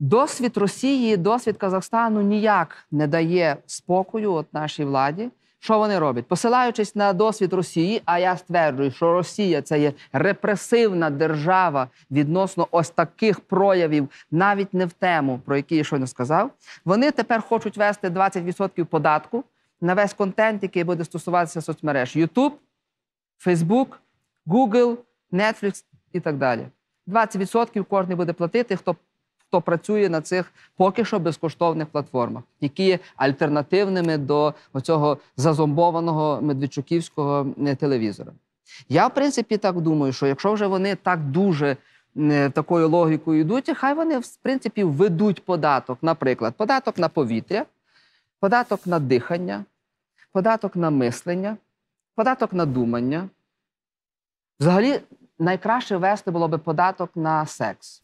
Досвід Росії, досвід Казахстану ніяк не дає спокою от нашій владі. Що вони роблять? Посилаючись на досвід Росії, а я стверджую, що Росія це є репресивна держава відносно ось таких проявів, навіть не в тему, про які я щойно сказав. Вони тепер хочуть вести 20% податку на весь контент, який буде стосуватися соцмереж: YouTube, Facebook, Google, Netflix і так далі. 20% кожен буде платити, хто хто працює на цих поки що безкоштовних платформах, які є альтернативними до цього зазомбованого медведчуківського е, телевізора. Я, в принципі, так думаю, що якщо вже вони так дуже е, такою логікою йдуть, хай вони в принципі введуть податок, наприклад, податок на повітря, податок на дихання, податок на мислення, податок на думання. Взагалі, найкраще вести було би податок на секс.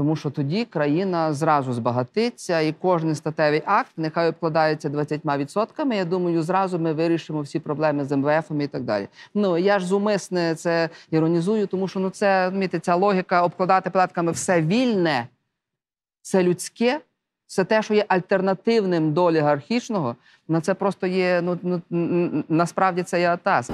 Тому що тоді країна зразу збагатиться, і кожен статевий акт нехай обкладається 20%, Я думаю, зразу ми вирішимо всі проблеми з МВФ і так далі. Ну я ж зумисне це іронізую, тому що ну це міти, ця логіка обкладати податками все вільне, все людське, все те, що є альтернативним до олігархічного. На ну, це просто є ну, ну насправді це є атас.